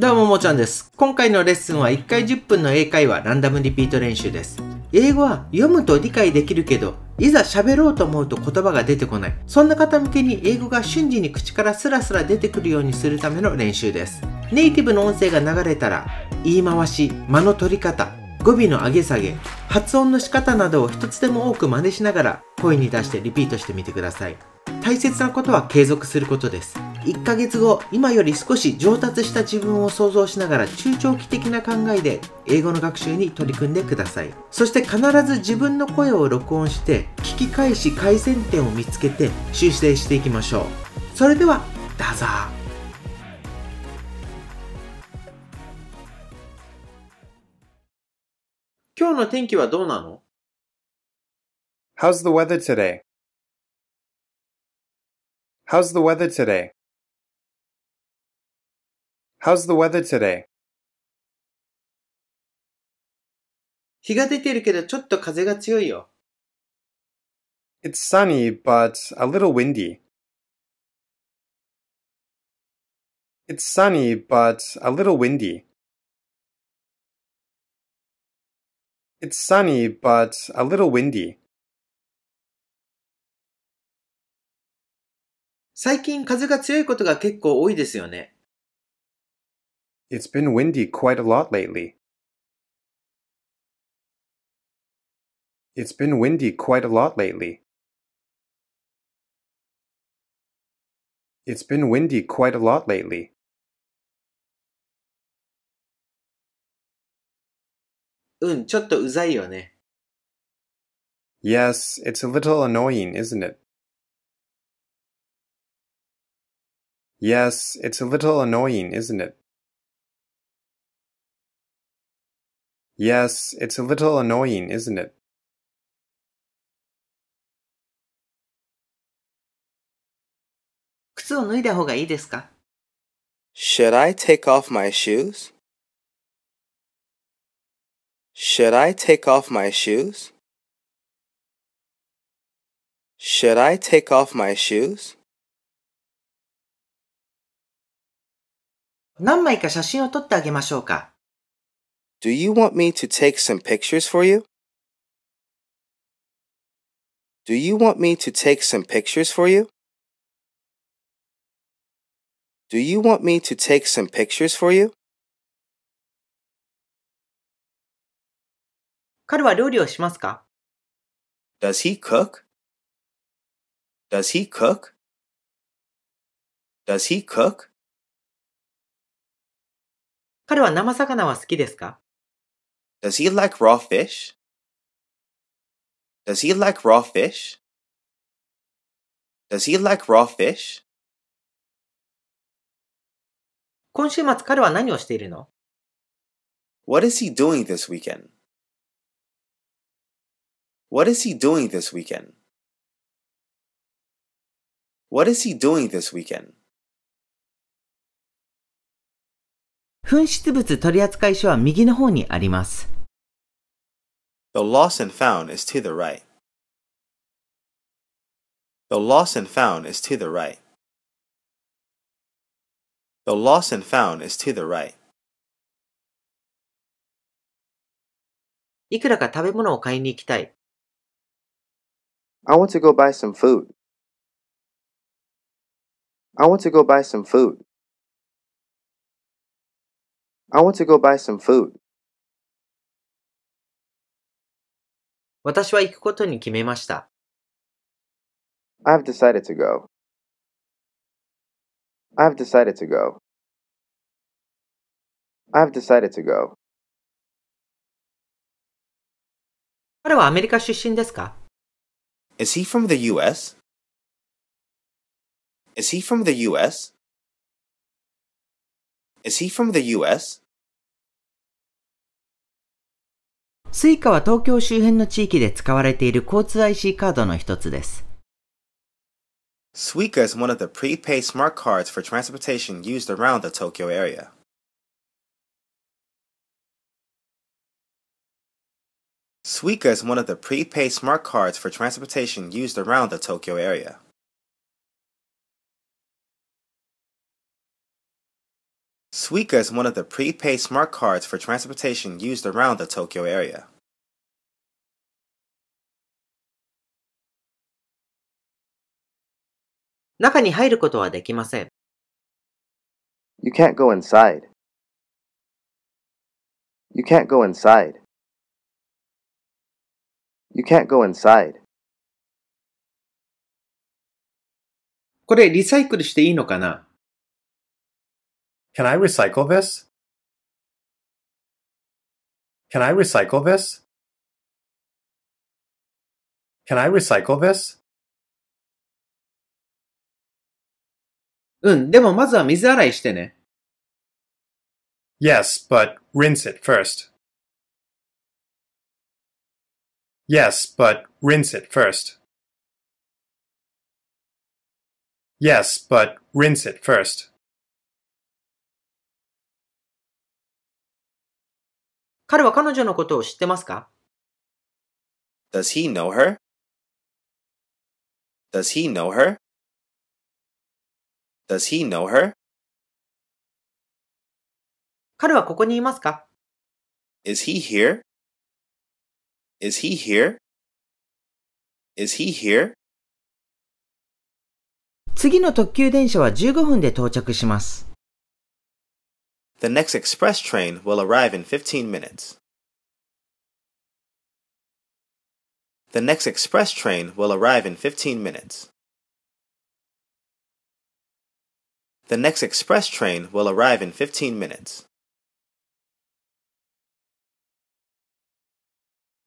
どうももちゃんです。今回のレッスンは1回10分の英会話ランダムリピート練習です。英語は読むと理解できるけど、いざ喋ろうと思うと言葉が出てこない。そんな方向けに英語が瞬時に口からスラスラ出てくるようにするための練習です。ネイティブの音声が流れたら、言い回し、間の取り方、語尾の上げ下げ、発音の仕方などを一つでも多く真似しながら声に出してリピートしてみてください。大切なことは継続することです。1ヶ月後、今より少し上達した自分を想像しながら中長期的な考えで英語の学習に取り組んでください。そして必ず自分の声を録音して聞き返し改善点を見つけて修正していきましょう。それでは、どうぞ。今日の天気はどうなの ?How's the weather today? How's the weather today? How's the weather today? 日が出てるけどちょっと風が強いよ。It's sunny, but a little windy. It's sunny, but a little windy. It's sunny, but a little windy. 最近風が強いことが結構多いですよね。it's been windy quite a lot lately. It's been windy quite a lot lately. It's been windy quite a lot lately. Yes, it's a little annoying, isn't it? Yes, it's a little annoying, isn't it? Yes, it's a little annoying, isn't it? Should I take off my shoes? Should I take off my shoes? Should I take off my shoes? 何枚か写真を撮ってあげましょうか。do you want me to take some pictures for you? Do you want me to take some pictures for you? Do you want me to take some pictures for you? 彼は料理をしますか Does he cook? Does he cook? Does he cook? 彼は生魚は好きですか does he like raw fish? Does he like raw fish? Does he like raw fish? 今週末彼は何をしているの What is he doing this weekend? What is he doing this weekend? What is he doing this weekend? 紛失物取扱書は右の方にあります。The lost and found is to the right. The lost and found is to the right. The lost and found is to the right. いくらか食べ物を買いに行きたい。I want to go buy some food. I want to go buy some food. I want to go buy some food. 私は行くことに決めました。I've decided to go. I've decided to go. I've decided to go. 彼はアメリカ出身ですか Is he from the US? Is he from the US? Is he from the US? スイカは東京周辺の地域で使われている交通 IC カードの一つです。Suica is one of the prepaid smart cards for transportation used around the Tokyo area. Suica is one of the prepaid smart cards for transportation used around the Tokyo area. Suica is one of the prepaid smart cards for transportation used around the Tokyo area. You can't go inside. You can't go inside. You can't go inside. これリサイクルしていいのかな can I recycle this? Can I recycle this? Can I recycle this? Yes, but rinse it first. Yes, but rinse it first. Yes, but rinse it first. 彼は彼女のことを知ってますか Does he know her? Does he know her? Does he know her? 彼はここにいますか Is he here? Is he here? Is he here? 次の特急電車は15分で到着します。The next express train will arrive in 15 minutes. The next express train will arrive in 15 minutes. The next express train will arrive in 15 minutes.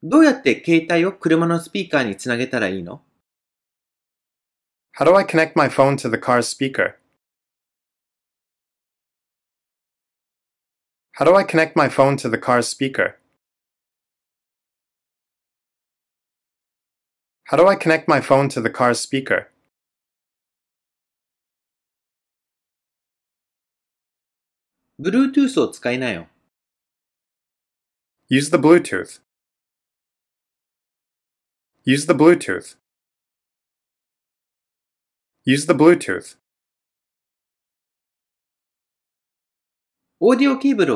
どうやって携帯を車のスピーカーにつなげたらいいの How do I connect my phone to the car's speaker? How do I connect my phone to the car's speaker? How do I connect my phone to the car's speaker? Bluetooth を使いなよ。Use the Bluetooth. Use the Bluetooth. Use the Bluetooth. audio the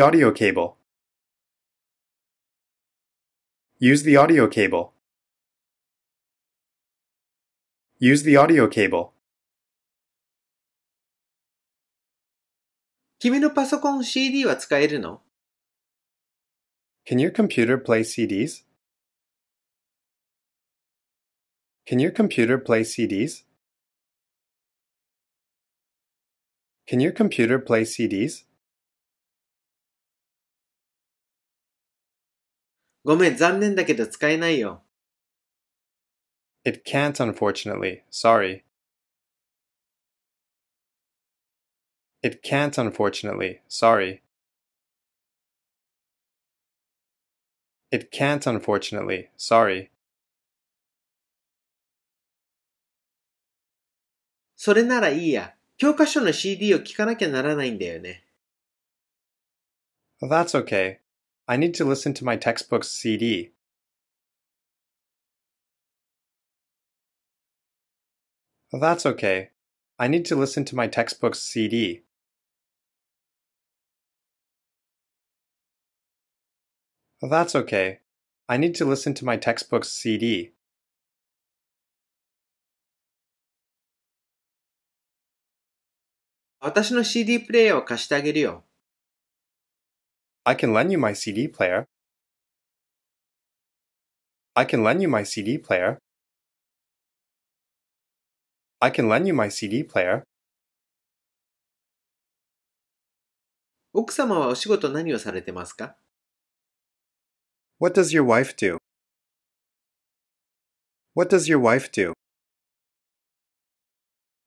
audio cable. Use the audio cable. Use the audio cable. 君のパソコン CD は使えるの Can your computer play CDs? Can your computer play CDs? Can your computer play CDs? It can can't, unfortunately. Sorry. It can't, unfortunately. Sorry. It can't, unfortunately. Sorry. それならいいや。教科書の CD を聞かなきゃならないんたよね thats okay i need to listen to my textbooks That's okay i need to listen to my textbooks That's okay. I need to listen to my textbook's CD. 'That's okay. I need to listen to my textbook's CD. 'That's okay. I need to listen to my textbook's CD. 私の CD プレイヤーを貸してあげるよ。I can lend you my CD player. I can lend you my CD player. I can lend you my CD player. 奥様はお仕事何をされてますか ?What does your wife do?What does your wife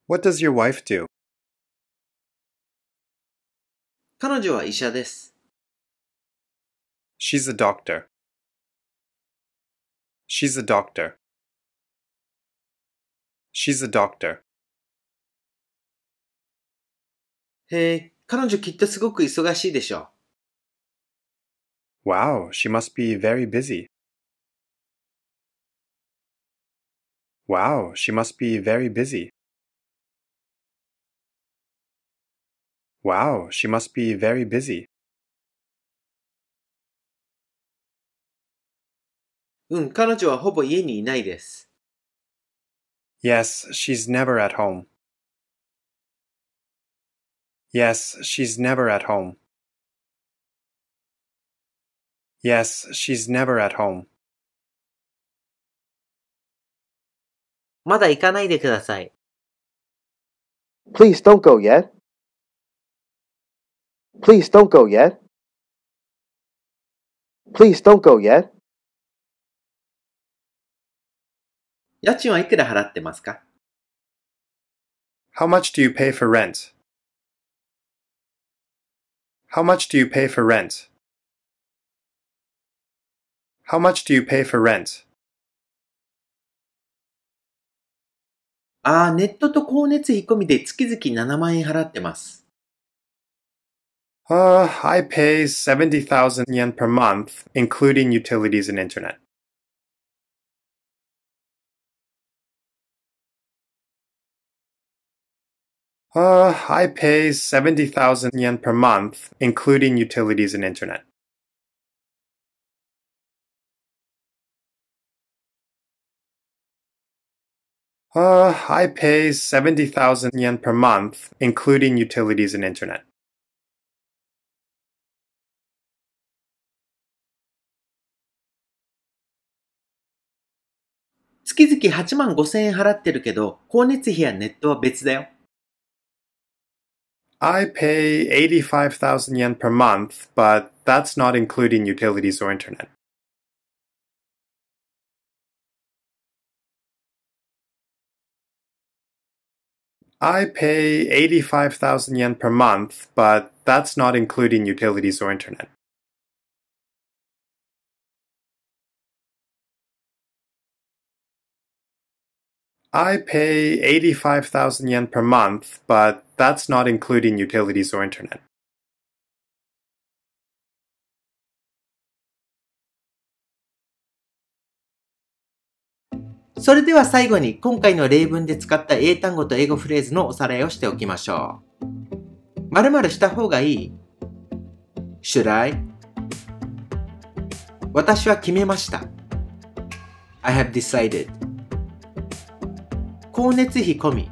do?What does your wife do? 彼女は医者です。She's a doctor. She's a doctor. She's a doctor. へえ、彼女きっとすごく忙しいでしょう。Wow, she must be very busy. Wow, she must be very busy. Wow! She must be very busy. Mm, yes, she's never at home. Yes, she's never at home. Yes, she's never at home. まだ行かないでください。Please don't go yet. Please don't go yet. Please don't go yet. 家賃はいくら払ってますか ?How much do you pay for rent?How much do you pay for rent?How much do you pay for rent? ああ、ネットと光熱費込みで月々7万円払ってます。Uh, I pay 70,000 yen per month, including utilities and internet. Uh, I pay 70,000 yen per month, including utilities and internet. Uh, I pay 70,000 yen per month, including utilities and internet. 月々8万5千円払ってるけど、光熱費やネットは別だよ。I pay 85,000 yen per month, but that's not including utilities or internet. I pay 85,000 yen per month, but that's not including utilities or internet. I pay 85,000 yen per month, but that's not including utilities or internet.「それでは最後に今回の例文で使った英単語と英語フレーズのおさらいをしておきましょう。まるまるした方がいい Should I? 私は決めました。I have decided. 光熱費込み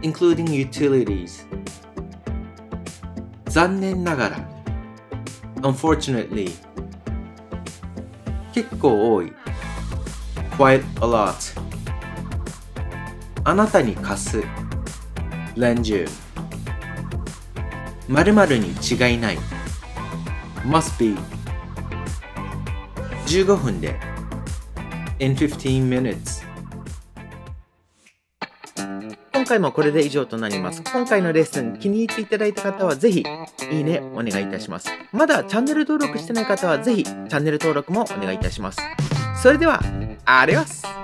including utilities 残念ながら unfortunately 結構多い quite a lot あなたに貸す lend you 〇〇に違いない must be 15分で in 15 minutes 回もこれで以上となります。今回のレッスン気に入っていただいた方はぜひいいねお願いいたします。まだチャンネル登録してない方はぜひチャンネル登録もお願いいたします。それでは、あレます。